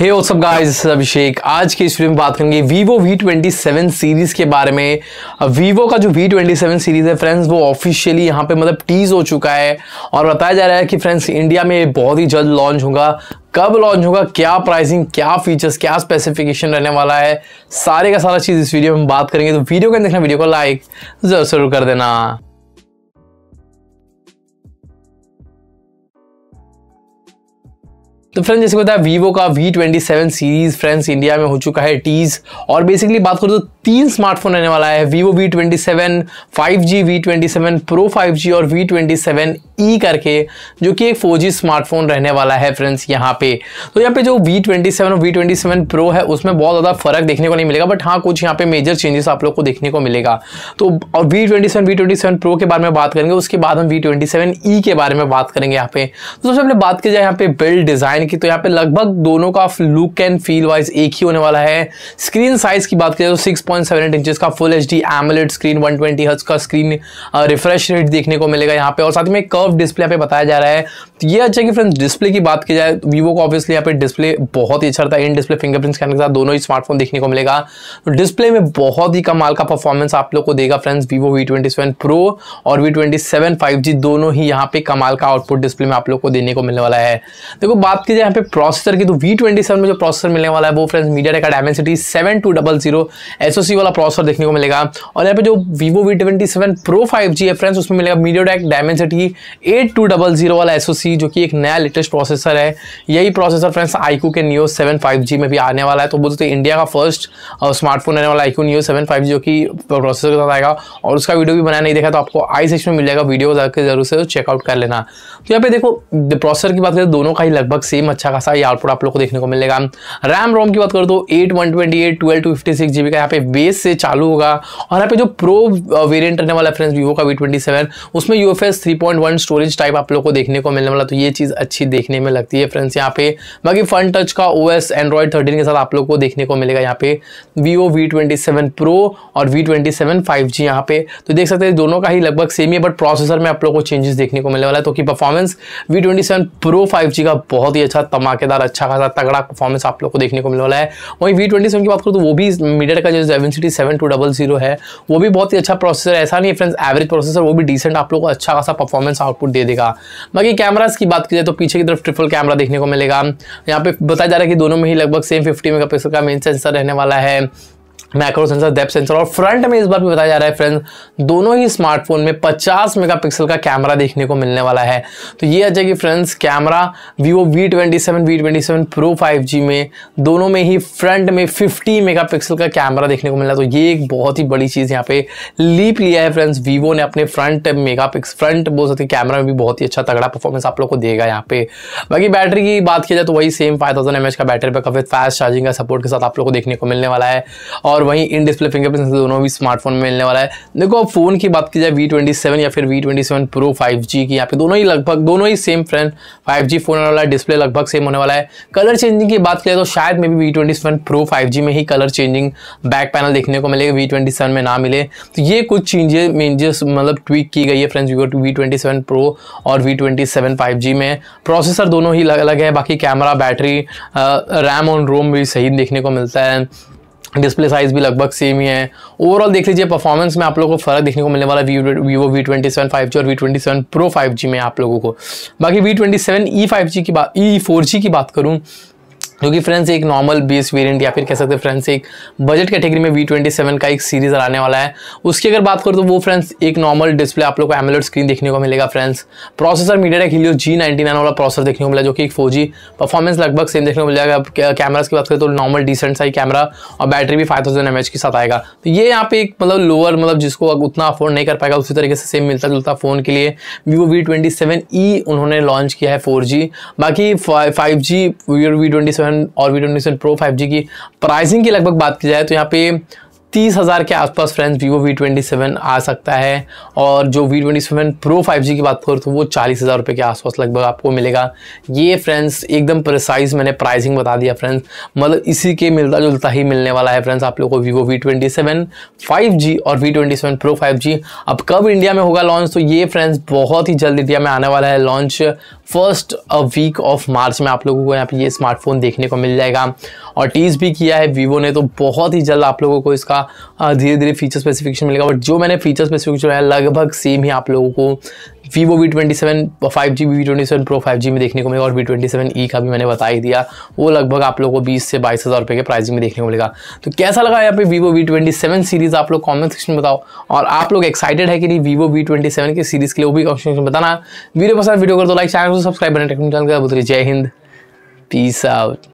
हे WhatsApp guys अभिषेक आज के इस वीडियो में बात करेंगे वीवो V27 सीरीज़ के बारे में वीवो का जो V27 सीरीज़ है फ्रेंड्स वो ऑफिशियली यहाँ पे मतलब टीज़ हो चुका है और बताया जा रहा है कि फ्रेंड्स इंडिया में बहुत ही जल्द लॉन्च होगा कब लॉन्च होगा क्या प्राइसिंग क्या फीचर्स क्या स्पेसिफिकेशन रहने वाला है सारे का सारा चीज़ इस वीडियो में बात करेंगे तो वीडियो के देखना वीडियो को लाइक जरूर जरूर कर देना तो फ्रेंड्स जैसे बताया वीवो का V twenty seven series friends India में हो चुका है टीज और बेसिकली बात करूँ तो तीन स्मार्टफोन रहने वाला है Vivo V twenty seven five G V twenty seven pro five G और V twenty seven E e करके जो कि एक फोर स्मार्टफोन रहने वाला है फ्रेंड्स यहाँ पे तो यहाँ पे जो वी ट्वेंटी सेवन और वी ट्वेंटी सेवन प्रो है उसमें बहुत ज़्यादा फर्क देखने को नहीं मिलेगा बट हाँ कुछ यहाँ पे मेजर चेंजेस आप लोग को देखने को मिलेगा तो और V twenty seven V twenty seven pro के बारे में बात करेंगे उसके बाद हम वी ट्वेंटी सेवन ई के बारे में बात करेंगे यहाँ पे तो सबसे पहले बात की जाए यहाँ पे बिल्ड डिज़ाइन की तो यहाँ पे लगभग दोनों का लुक एंड फील वाइज एक ही होने वाला है स्क्रीन साइज की बात करें तो सिक्स पॉइंट सेवन इंचज का full H D AMOLED screen one twenty hertz का स्क्रीन रिफ्रेश रेट देखने को मिलेगा यहाँ पे और साथ में कर्व ऑफ डिस्प्ले पे बताया जा रहा है तो ये अच्छा कि फ्रेंड्स डिस्प्ले की बात की जाए तो वीवो को ऑब्वियसली यहाँ पे डिस्प्ले बहुत ही अच्छा रहता है इन डिस्प्ले फिंगरप्रिंट स्कैनर के साथ दोनों ही स्मार्टफोन देखने को मिलेगा तो डिस्प्ले में बहुत ही कमाल का परफॉर्मेंस आप लोग को देगा फ्रेंड्स वीवो वी ट्वेंटी और वी ट्वेंटी दोनों ही यहाँ पे कमाल का आउटपुट डिस्प्ले में आप लोग को देने को मिलने वाला है देखो बात की जाए यहाँ पे प्रोसेसर की तो वी में जो प्रोसेसर मिलने वाला है वो फ्रेंड्स मीडिया का डायमेंसिटी सेवन टू डबल वाला प्रोसेसर देखने को मिलेगा और यहाँ पे जो Vivo V twenty seven pro five G है फ्रेंड्स उसमें मिलेगा media Dimensity eight two double zero वाला एसओसी जो कि एक नया लेटेस्ट प्रोसेसर है यही प्रोसेसर फ्रेंड्स आईकू के न्यू सेवन फाइव जी में भी आने वाला है तो बोलते तो इंडिया का फर्स्ट स्मार्टफोन आने वाला iQOO Neo seven five G जो कि प्रोसेसर के साथ आएगा और उसका वीडियो भी बनाया नहीं देखा तो आपको आई सेक्शन में मिल जाएगा वीडियो जाकर जरूर से चेकआउट कर लेना तो यहाँ पे देखो प्रोसेसर की बात करें दोनों का ही लगभग सेम अच्छा खासा ये आउटपुट आप लोग को देखने को मिलेगा रैम रोम की बात करो तो eight one twenty eight twelve two fifty six G B का यहाँ पे बेस से चालू होगा और यहाँ पे जो प्रो वेरियंट रहने वाला फ्रेंड्स वीवो का वी ट्वेंटी सेवन उसमें U F S three point one storage type आप लोग को देखने को मिलने वाला तो ये चीज़ अच्छी देखने में लगती है फ्रेंड्स यहाँ पे बाकी फन टच का ओ एस एंड्रॉयड थर्टीन के साथ आप लोग को देखने को मिलेगा यहाँ पे Vivo V twenty seven pro और V twenty seven five G यहाँ पे तो देख सकते हैं दोनों का ही लगभग सेम ही बट प्रोसेसर में आप लोग को चेंजेस देखने को मिलने वाला है तो performance V twenty seven pro five G का बहुत ही अच्छा धमाकेदार अच्छा खासा तगड़ा परफॉर्मेंस आप लोग को देखने को मिलने वाला है वहीं वी ट्वेंटी सेवन की बात करूँ तो वो भी मीडिया का जो seven city seven two double zero है वो भी बहुत ही अच्छा प्रोसेसर ऐसा नहीं फ्रेंड्स एवरेज प्रोसेसर वो भी डिसेंट आप लोग को अच्छा खासा परफॉर्मेंस आउटपुट दे देगा बाकी कैमराज की बात की जाए तो पीछे की तरफ ट्रिपल कैमरा देखने को मिलेगा यहाँ पे बताया जा रहा है कि दोनों में ही लगभग सेम फिफ्टी मेगा का मेन सेंसर रहने वाला है मैक्रो सेंसर डेप सेंसर और फ्रंट में इस बार भी बताया जा रहा है फ्रेंड्स दोनों ही स्मार्टफोन में 50 मेगापिक्सल का कैमरा देखने को मिलने वाला है तो ये आ जाएगी friends camera Vivo V twenty seven V twenty seven pro five G में दोनों में ही फ्रंट में 50 मेगापिक्सल का कैमरा देखने को मिला तो ये एक बहुत ही बड़ी चीज़ यहाँ पे लीप लिया है फ्रेंड्स वीवो ने अपने फ्रंट मेगा फ्रंट बोल सकते कैमरा में भी बहुत ही अच्छा तगड़ा परफॉर्मेंस आप लोग को देगा यहाँ पे बाकी बैटरी की बात किया जाए तो वही सेम फाइव थाउजेंड का बैटरी बैकअप काफी फास्ट चार्जिंग का सपोर्ट के साथ आप लोग को देखने को मिलने वाला है और वहीं इन डिस्प्ले फिंगरप्रिंट दोनों भी स्मार्टफोन में मिलने वाला है देखो अब फ़ोन की बात की जाए वी ट्वेंटी सेवन या फिर V twenty seven pro five G की यहाँ पे दोनों ही लगभग दोनों ही same friend five G phone वाला डिस्प्ले लगभग सेम होने वाला है कलर चेंजिंग की बात करें तो शायद maybe V twenty seven pro five G में ही कलर चेंजिंग बैक पैनल देखने को मिलेगा वी ट्वेंटी सेवन में ना मिले तो ये कुछ चेंजेस मेंजेस मतलब ट्वीक की गई है friends V twenty seven pro और V twenty seven five G में प्रोसेसर दोनों ही अलग अलग है बाकी कैमरा बैटरी रैम और रोम भी सही देखने को मिलता है डिस्प्ले साइज़ भी लगभग सेम ही है ओवरऑल देख लीजिए परफॉर्मेंस में आप लोगों को फ़र्क देखने को मिलने वाला है Vivo V twenty seven five G और V twenty seven pro five G में आप लोगों को बाकी V twenty seven E five G की बात ई फोर जी की बात करूँ क्योंकि फ्रेंड्स एक नॉर्मल बेस वेरिएंट या फिर कह सकते हैं फ्रेंड्स एक बजट कैटेगरी में वी ट्वेंटी सेवन का एक सीरीज़ आने वाला है उसकी अगर बात करो तो वो फ्रेंड्स एक नॉर्मल डिस्प्ले आप लोग को एमलेट स्क्रीन देखने को मिलेगा friends processor MediaTek Helio G ninety nine वाला प्रोसेसर देखने को मिला जो कि एक फोर जी परफॉर्मेंस लगभग सेम देखने को मिल जाएगा कैमराज की बात करें तो नॉर्मल डिसेंट सा ही कैमरा और बैटरी भी फाइव थाउजेंड एम एच के साथ आएगा तो ये यहाँ पे एक मतलब लोअर मतलब जिसको उतना अफोर्ड नहीं कर पाएगा उसी तरीके से सेम मिलता जुलता फ़ोन के लिए Vivo V twenty seven E उन्होंने लॉन्च किया है फोर जी बाकी five G V twenty seven और वीडियो प्रो फाइव की प्राइसिंग की लगभग बात की जाए तो यहाँ पे तीस हज़ार के आसपास friends Vivo V twenty seven आ सकता है और जो V twenty seven pro five G की बात करो तो वो चालीस हज़ार रुपये के आसपास लगभग आपको मिलेगा ये फ्रेंड्स एकदम प्रिसाइज मैंने प्राइसिंग बता दिया फ्रेंड्स मतलब इसी के मिलता जुलता ही मिलने वाला है फ्रेंड्स आप लोग को Vivo V twenty seven five G और V twenty seven pro five G अब कब इंडिया में होगा लॉन्च तो ये फ्रेंड्स बहुत ही जल्द इंडिया में आने वाला है launch first week of March में आप लोगों को यहाँ पे ये स्मार्टफोन देखने को मिल जाएगा और टीज भी किया है वीवो ने तो बहुत ही जल्द आप लोगों को इसका मिलेगा धीरे धीरे फीचर स्पेसिफिकेशन मिलेगा बट जो मैंने फीचर स्पेसिफिकेशन है लगभग सेम ही आप लोगों को vivo v27 5g v27 pro 5g में देखने को मिलेगा और v27e का भी मैंने बता ही दिया वो लगभग आप लोगों को 20 से बाईस हज़ार रुपये के प्राइसिंग में देखने को मिलेगा तो कैसा लगा यहाँ पे vivo v27 सीरीज़ आप लोग कमेंट सेक्शन में बताओ और आप लोग एक्साइटेड है कि नहीं vivo v27 के सीरीज़ के लिए वो भी कमेंट सेक्शन में बताना वीडियो पसंद वीडियो कर दो लाइक चैनल को सब्सक्राइब करना टेक्निक जय हिंद पीस आउट